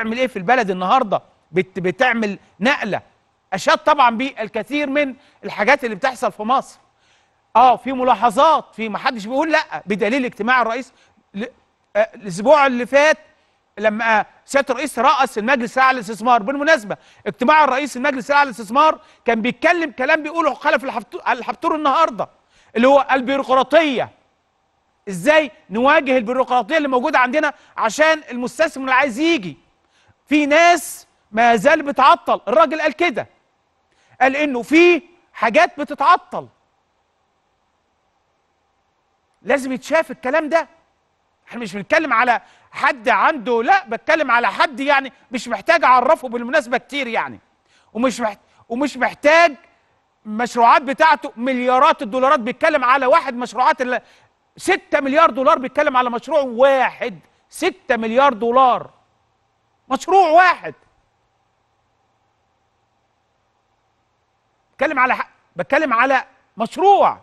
بتعمل ايه في البلد النهارده بت بتعمل نقله اشاد طبعا بالكثير من الحاجات اللي بتحصل في مصر اه في ملاحظات في ما حدش بيقول لا بدليل اجتماع الرئيس آه، الاسبوع اللي فات لما سياده الرئيس راس المجلس الاعلى للاستثمار بالمناسبه اجتماع الرئيس المجلس الاعلى للاستثمار كان بيتكلم كلام بيقوله خلف الحبتور النهارده اللي هو البيروقراطيه ازاي نواجه البيروقراطيه اللي موجوده عندنا عشان المستثمر اللي عايز يجي في ناس ما زال بتعطل الراجل قال كده قال انه في حاجات بتتعطل لازم يتشاف الكلام ده احنا مش بنتكلم على حد عنده لا بتكلم على حد يعني مش محتاج اعرفه بالمناسبه كتير يعني ومش محتاج ومش محتاج مشروعات بتاعته مليارات الدولارات بيتكلم على واحد مشروعات اللي 6 مليار دولار بيتكلم على مشروع واحد 6 مليار دولار مشروع واحد بتكلم على حق بتكلم على مشروع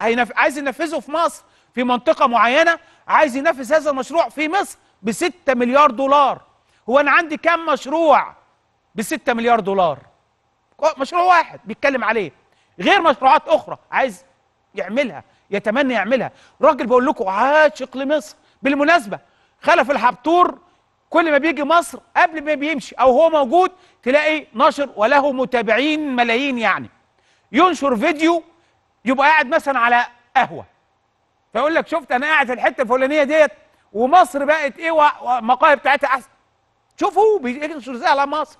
هينف... عايز ينفذه في مصر في منطقة معينة عايز ينفذ هذا المشروع في مصر ب 6 مليار دولار هو أنا عندي كام مشروع ب 6 مليار دولار مشروع واحد بيتكلم عليه غير مشروعات أخرى عايز يعملها يتمنى يعملها راجل بقول لكم عاشق لمصر بالمناسبة خلف الحبتور كل ما بيجي مصر قبل ما بيمشي او هو موجود تلاقي نشر وله متابعين ملايين يعني ينشر فيديو يبقى قاعد مثلا على قهوه فيقول لك شفت انا قاعد في الحته الفلانيه ديت ومصر بقت ايه والمقاهي بتاعتها احسن شوفوا بينشر ازاي على مصر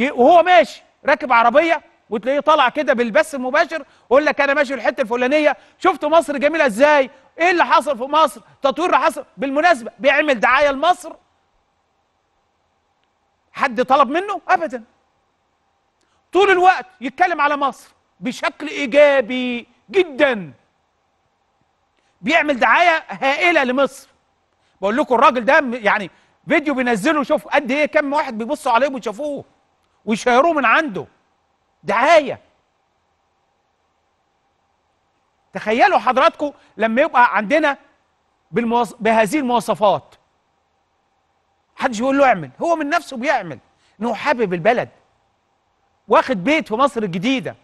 وهو ماشي راكب عربيه وتلاقيه طالع كده بالبث المباشر يقول لك انا ماشي في الحته الفلانيه شفت مصر جميله ازاي ايه اللي حصل في مصر تطوير اللي حصل بالمناسبه بيعمل دعايه لمصر حد طلب منه ابدا طول الوقت يتكلم على مصر بشكل ايجابي جدا بيعمل دعايه هائله لمصر بقول لكم الراجل ده يعني فيديو بينزله شوف قد ايه كم واحد بيبصوا عليه ويشوفوه ويشيروه من عنده دعايه تخيلوا حضراتكم لما يبقى عندنا بهذه المواصفات حدش يقول له اعمل هو من نفسه بيعمل انه حابب البلد واخد بيت في مصر الجديده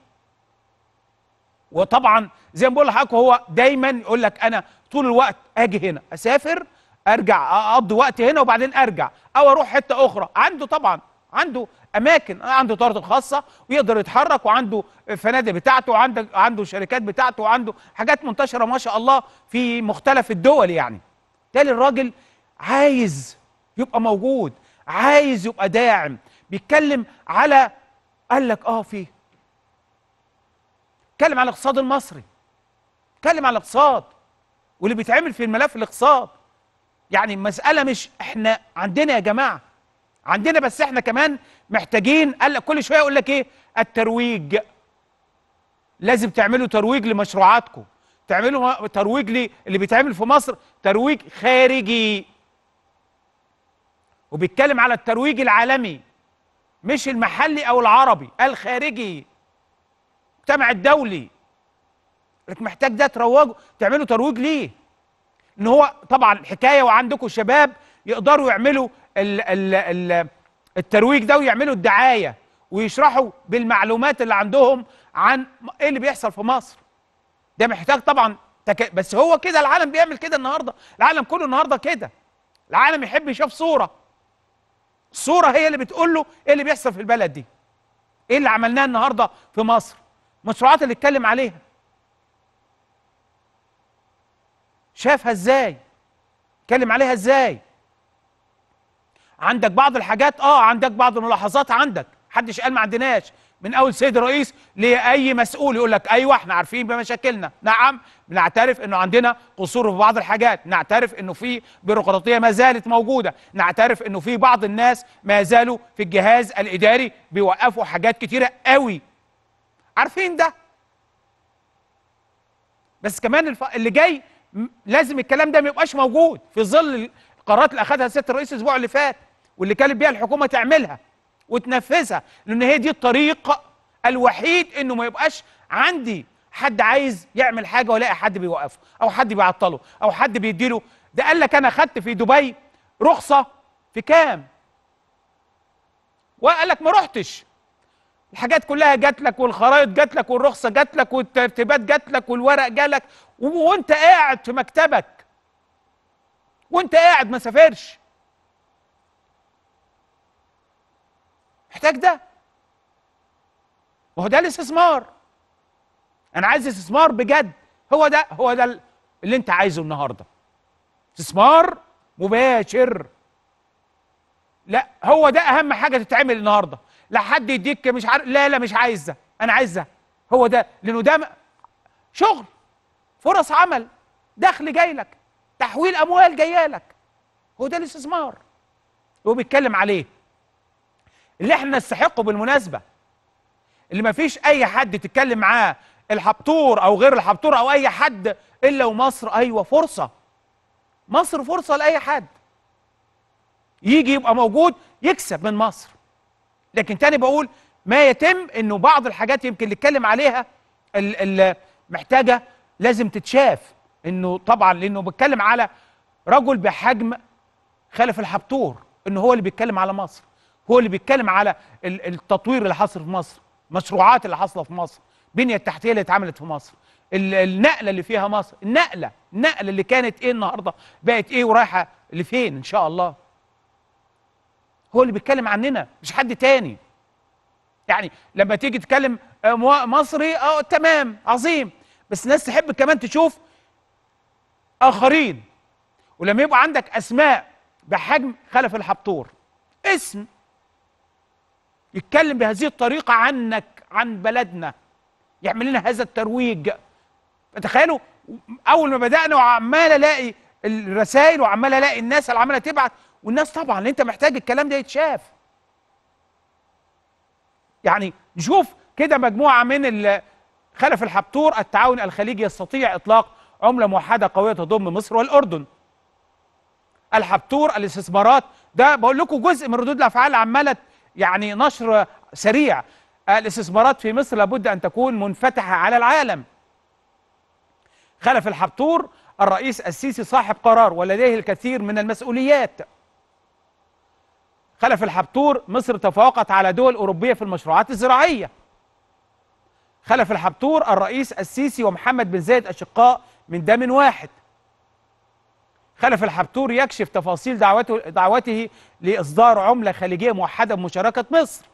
وطبعا زي ما بقول لحضرتك هو دايما يقول لك انا طول الوقت اجي هنا اسافر ارجع اقضي وقت هنا وبعدين ارجع او اروح حته اخرى عنده طبعا عنده اماكن عنده طارته الخاصه ويقدر يتحرك وعنده فنادق بتاعته وعنده عنده شركات بتاعته وعنده حاجات منتشره ما شاء الله في مختلف الدول يعني بالتالي الراجل عايز يبقى موجود عايز يبقى داعم بيتكلم على قال لك اه فيه اتكلم على الاقتصاد المصري اتكلم على الاقتصاد واللي بيتعمل في الملف الاقتصاد يعني المساله مش احنا عندنا يا جماعه عندنا بس احنا كمان محتاجين قال لك كل شويه يقول لك ايه الترويج لازم تعملوا ترويج لمشروعاتكم تعملوا ترويج لي اللي بيتعمل في مصر ترويج خارجي وبيتكلم على الترويج العالمي مش المحلي او العربي الخارجي المجتمع الدولي لك محتاج ده تروجه تعملوا ترويج ليه ان هو طبعا حكايه وعندكم شباب يقدروا يعملوا ال ال ال الترويج ده ويعملوا الدعايه ويشرحوا بالمعلومات اللي عندهم عن ايه اللي بيحصل في مصر ده محتاج طبعا تك... بس هو كده العالم بيعمل كده النهارده العالم كله النهارده كده العالم يحب يشوف صوره صورة هي اللي بتقول له ايه اللي بيحصل في البلد دي ايه اللي عملناه النهارده في مصر المشروعات اللي اتكلم عليها شافها ازاي اتكلم عليها ازاي عندك بعض الحاجات اه عندك بعض الملاحظات عندك محدش قال ما عندناش من اول سيد الرئيس لاي مسؤول يقول لك ايوه احنا عارفين بمشاكلنا نعم نعترف انه عندنا قصور في بعض الحاجات نعترف انه في بيروقراطيه ما زالت موجوده نعترف انه في بعض الناس ما زالوا في الجهاز الاداري بيوقفوا حاجات كتيره قوي عارفين ده بس كمان الف... اللي جاي لازم الكلام ده ما يبقاش موجود في ظل القرارات اللي اخذها سياده الرئيس الاسبوع اللي فات واللي كانت بيها الحكومه تعملها وتنفذها لان هي دي الطريق الوحيد انه ما يبقاش عندي حد عايز يعمل حاجه ولاقي حد بيوقفه او حد بيعطله او حد بيديله ده قال لك انا خدت في دبي رخصه في كام وقال لك ما رحتش الحاجات كلها جات لك والخرايط جات لك والرخصه جات لك والترتيبات جات لك والورق جالك وانت قاعد في مكتبك وانت قاعد ما سافرش احتاج ده وهو ده الاستثمار انا عايز استثمار بجد هو ده هو ده اللي انت عايزه النهارده استثمار مباشر لا هو ده اهم حاجه تتعمل النهارده لا حد يديك مش عارف لا لا مش عايز ده انا عايز ده هو ده لانه ده شغل فرص عمل دخل جاي لك تحويل اموال جايه لك هو ده الاستثمار هو بيتكلم عليه اللي احنا نستحقه بالمناسبه اللي ما فيش اي حد تتكلم معاه الحبطور او غير الحبطور او اي حد الا ومصر ايوه فرصه مصر فرصه لاي حد يجي يبقى موجود يكسب من مصر لكن تاني بقول ما يتم انه بعض الحاجات يمكن نتكلم عليها المحتاجه محتاجه لازم تتشاف انه طبعا لانه بيتكلم على رجل بحجم خلف الحبتور انه هو اللي بيتكلم على مصر هو اللي بيتكلم على التطوير اللي حصل في مصر مشروعات اللي حاصله في مصر البنيه التحتيه اللي اتعملت في مصر النقله اللي فيها مصر النقله النقله اللي كانت ايه النهارده بقت ايه ورايحه لفين ان شاء الله هو اللي بيتكلم عننا مش حد تاني يعني لما تيجي تتكلم آه، مصري اه تمام عظيم بس الناس تحب كمان تشوف اخرين ولما يبقى عندك اسماء بحجم خلف الحبطور اسم يتكلم بهذه الطريقة عنك عن بلدنا يعمل لنا هذا الترويج فتخيلوا أول ما بدأنا وعمال ألاقي الرسائل وعمال ألاقي الناس اللي عمالة تبعت والناس طبعا أنت محتاج الكلام ده يتشاف يعني نشوف كده مجموعة من خلف الحبتور التعاون الخليجي يستطيع إطلاق عملة موحدة قوية تضم مصر والأردن الحبتور الاستثمارات ده بقول لكم جزء من ردود الافعال اللي عماله يعني نشر سريع الاستثمارات في مصر لابد أن تكون منفتحة على العالم خلف الحبتور الرئيس السيسي صاحب قرار ولديه الكثير من المسؤوليات خلف الحبتور مصر تفوقت على دول أوروبية في المشروعات الزراعية خلف الحبتور الرئيس السيسي ومحمد بن زايد أشقاء من دم واحد خلف الحبتور يكشف تفاصيل دعوته, دعوته لإصدار عملة خليجية موحدة بمشاركة مصر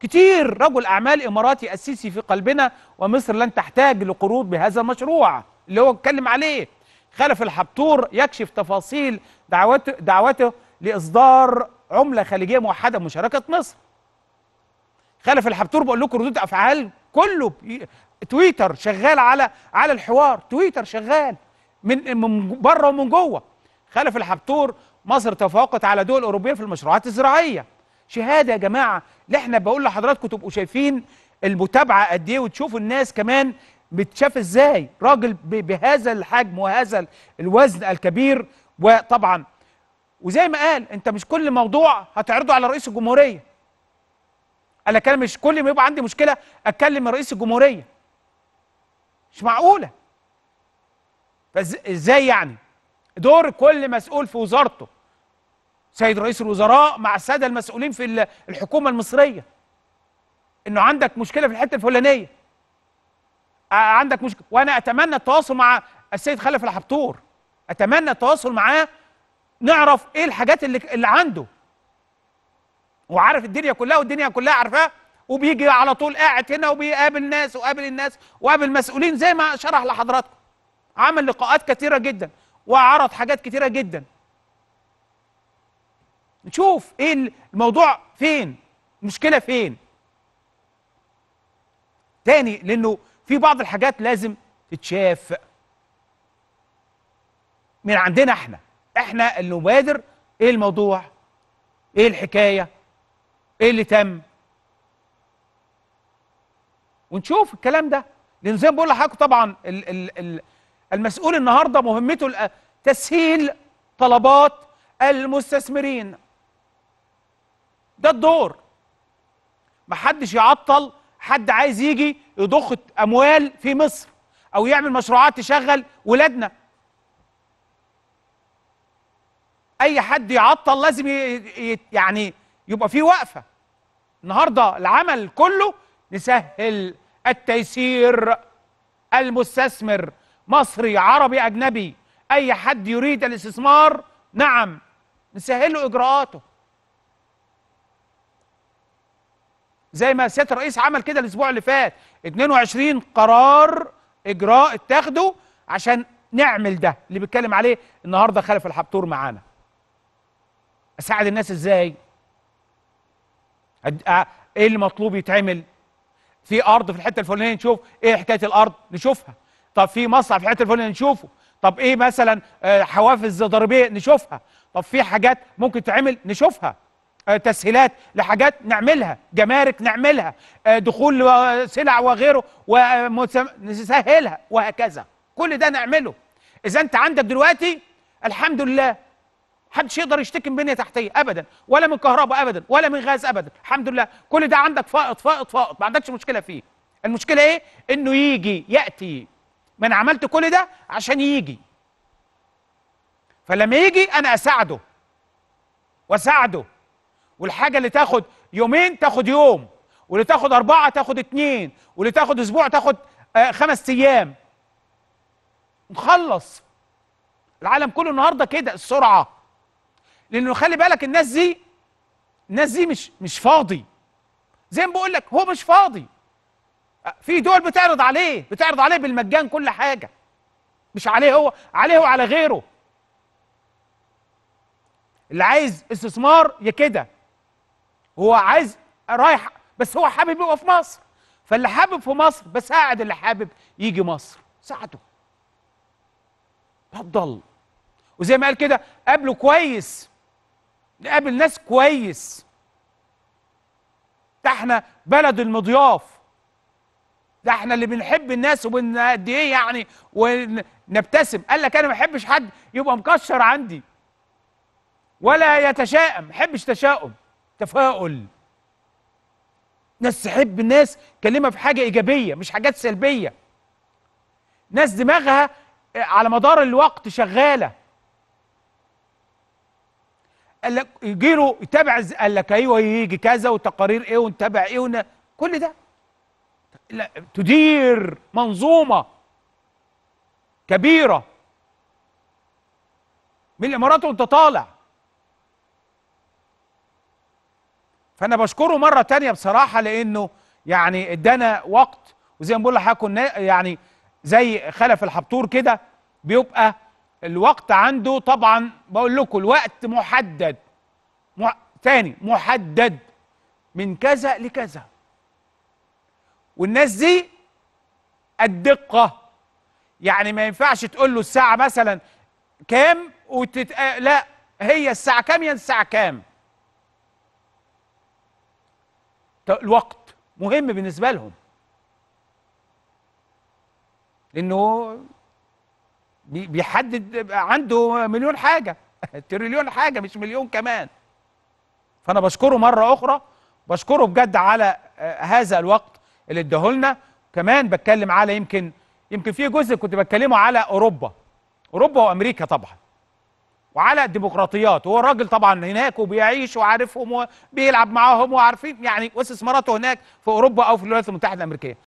كتير رجل أعمال إماراتي أسيسي في قلبنا ومصر لن تحتاج لقروض بهذا المشروع اللي هو اتكلم عليه خلف الحبتور يكشف تفاصيل دعوته, دعوته لإصدار عملة خليجية موحدة بمشاركة مصر خلف الحبتور بقول لكم ردود أفعال كله تويتر شغال على على الحوار تويتر شغال من من بره ومن جوه خلف الحبتور مصر تفوقت على دول اوروبيه في المشروعات الزراعيه شهاده يا جماعه اللي احنا بقول لحضراتكم تبقوا شايفين المتابعه قد ايه وتشوفوا الناس كمان بتشاف ازاي راجل بهذا الحجم وهذا الوزن الكبير وطبعا وزي ما قال انت مش كل موضوع هتعرضه على رئيس الجمهوريه قال لك انا مش كل ما يبقى عندي مشكله اتكلم رئيس الجمهوريه مش معقوله فازاي يعني دور كل مسؤول في وزارته سيد رئيس الوزراء مع الساده المسؤولين في الحكومه المصريه انه عندك مشكله في الحته الفلانيه عندك مشكله وانا اتمنى التواصل مع السيد خلف الحبتور اتمنى التواصل معاه نعرف ايه الحاجات اللي اللي عنده وعارف الدنيا كلها والدنيا كلها عارفاه وبيجي على طول قاعد هنا وبيقابل ناس وقابل الناس وقابل مسؤولين زي ما شرح لحضراتكم عمل لقاءات كتيره جدا وعرض حاجات كتيره جدا نشوف ايه الموضوع فين المشكله فين تاني لانه في بعض الحاجات لازم تتشاف من عندنا احنا احنا اللي نبادر ايه الموضوع ايه الحكايه ايه اللي تم ونشوف الكلام ده لان زي ما بقول لحضرتك طبعا ال ال ال المسؤول النهارده مهمته تسهيل طلبات المستثمرين ده الدور محدش يعطل حد عايز يجي يضخ اموال في مصر او يعمل مشروعات تشغل ولادنا اي حد يعطل لازم يعني يبقى في وقفه النهارده العمل كله نسهل التيسير المستثمر مصري عربي اجنبي اي حد يريد الاستثمار نعم نسهل له اجراءاته زي ما سياده الرئيس عمل كده الاسبوع اللي فات 22 قرار اجراء اتاخده عشان نعمل ده اللي بيتكلم عليه النهارده خلف الحبتور معانا اساعد الناس ازاي ايه اللي مطلوب يتعمل في ارض في الحته الفلانيه نشوف ايه حكايه الارض نشوفها طب في مصنع في الحته الفلانيه نشوفه طب ايه مثلا آه، حوافز ضريبيه نشوفها طب في حاجات ممكن تعمل نشوفها آه، تسهيلات لحاجات نعملها جمارك نعملها آه، دخول سلع وغيره ونسهلها وهكذا كل ده نعمله اذا انت عندك دلوقتي الحمد لله محدش يقدر يشتكي من بنيه تحتيه ابدا ولا من كهرباء ابدا ولا من غاز ابدا الحمد لله كل ده عندك فائض فائض فائض ما عندكش مشكله فيه المشكله ايه انه يجي ياتي ما انا عملت كل ده عشان يجي فلما يجي انا اساعده واساعده والحاجه اللي تاخد يومين تاخد يوم واللي تاخد اربعه تاخد اتنين واللي تاخد اسبوع تاخد آه، خمس ايام نخلص العالم كله النهارده كده السرعه لانه خلي بالك الناس دي الناس دي مش مش فاضي زي ما بقول لك هو مش فاضي في دول بتعرض عليه بتعرض عليه بالمجان كل حاجه مش عليه هو عليه وعلى غيره اللي عايز استثمار يا كده هو عايز رايح بس هو حابب يبقى في مصر فاللي حابب في مصر بساعد اللي حابب يجي مصر ساعده اتفضل وزي ما قال كده قابله كويس نقابل ناس كويس ده احنا بلد المضياف ده احنا اللي بنحب الناس وبن قد ايه يعني ونبتسم قال لك انا ما بحبش حد يبقى مكشر عندي ولا يتشائم ما بحبش تشاؤم تفاؤل ناس تحب الناس كلمه في حاجه ايجابيه مش حاجات سلبيه ناس دماغها على مدار الوقت شغاله قال لك يجي له يتابع قال لك ايوه يجي كذا وتقارير ايه ونتابع ايه ون... كل ده لا تدير منظومه كبيره من الامارات وانت طالع فانا بشكره مره تانية بصراحه لانه يعني ادانا وقت وزي ما بقول لحضراتكم يعني زي خلف الحبتور كده بيبقى الوقت عنده طبعا بقول لكم الوقت محدد مح... تاني محدد من كذا لكذا والناس دي الدقه يعني ما ينفعش تقول له الساعه مثلا كام وتت... لا هي الساعه كام يا الساعه كام الوقت مهم بالنسبه لهم لانه بيحدد عنده مليون حاجه تريليون حاجه مش مليون كمان فانا بشكره مره اخرى بشكره بجد على آه، هذا الوقت اللي اداهولنا كمان بتكلم على يمكن يمكن في جزء كنت بتكلمه على اوروبا اوروبا وامريكا طبعا وعلى الديمقراطيات وهو الراجل طبعا هناك وبيعيش وعارفهم وبيلعب معاهم وعارفين يعني واستثماراته هناك في اوروبا او في الولايات المتحده الامريكيه